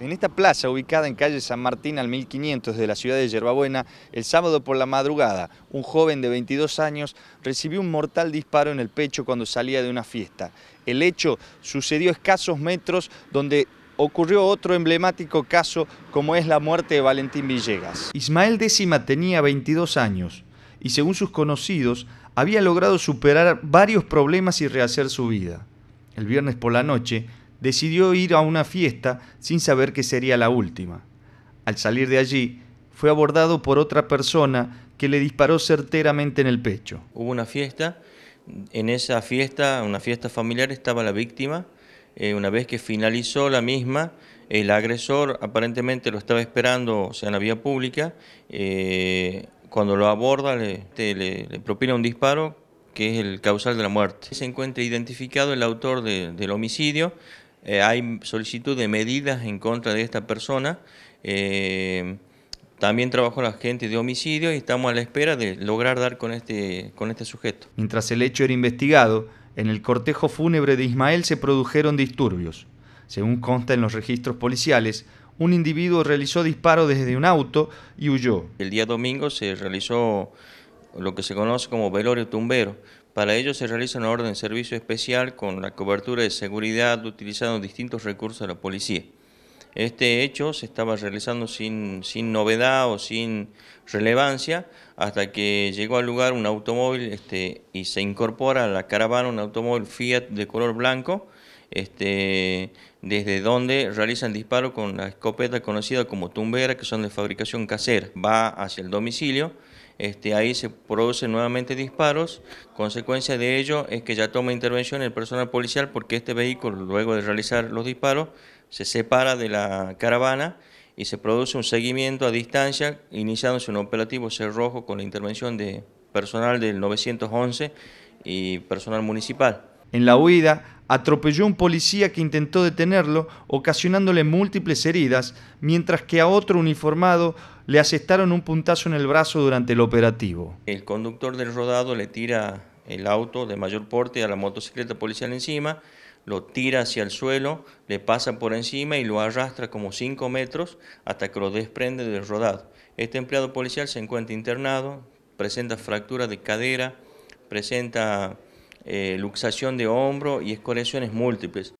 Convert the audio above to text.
En esta plaza, ubicada en calle San Martín al 1500 de la ciudad de Yerbabuena, el sábado por la madrugada, un joven de 22 años recibió un mortal disparo en el pecho cuando salía de una fiesta. El hecho sucedió a escasos metros donde ocurrió otro emblemático caso como es la muerte de Valentín Villegas. Ismael Décima tenía 22 años y según sus conocidos había logrado superar varios problemas y rehacer su vida. El viernes por la noche, decidió ir a una fiesta sin saber que sería la última. Al salir de allí, fue abordado por otra persona que le disparó certeramente en el pecho. Hubo una fiesta, en esa fiesta, una fiesta familiar, estaba la víctima. Eh, una vez que finalizó la misma, el agresor aparentemente lo estaba esperando, o sea, en la vía pública. Eh, cuando lo aborda, este, le, propina un disparo que es el causal de la muerte. Se encuentra identificado el autor del homicidio, eh, hay solicitud de medidas en contra de esta persona. Eh, también trabajó la gente de homicidio y estamos a la espera de lograr dar con este, con este sujeto. Mientras el hecho era investigado, en el cortejo fúnebre de Ismael se produjeron disturbios. Según consta en los registros policiales, un individuo realizó disparos desde un auto y huyó. El día domingo se realizó lo que se conoce como velorio tumbero. Para ello se realiza una orden de servicio especial con la cobertura de seguridad utilizando distintos recursos de la policía. Este hecho se estaba realizando sin, sin novedad o sin relevancia hasta que llegó al lugar un automóvil este, y se incorpora a la caravana un automóvil Fiat de color blanco, este, desde donde realizan disparo con la escopeta conocida como tumbera, que son de fabricación casera. Va hacia el domicilio este, ahí se producen nuevamente disparos. Consecuencia de ello es que ya toma intervención el personal policial porque este vehículo, luego de realizar los disparos, se separa de la caravana y se produce un seguimiento a distancia, iniciándose un operativo cerrojo con la intervención de personal del 911 y personal municipal. En la huida, atropelló a un policía que intentó detenerlo, ocasionándole múltiples heridas, mientras que a otro uniformado le asestaron un puntazo en el brazo durante el operativo. El conductor del rodado le tira el auto de mayor porte a la motocicleta policial encima, lo tira hacia el suelo, le pasa por encima y lo arrastra como 5 metros hasta que lo desprende del rodado. Este empleado policial se encuentra internado, presenta fractura de cadera, presenta eh, luxación de hombro y escoriaciones múltiples.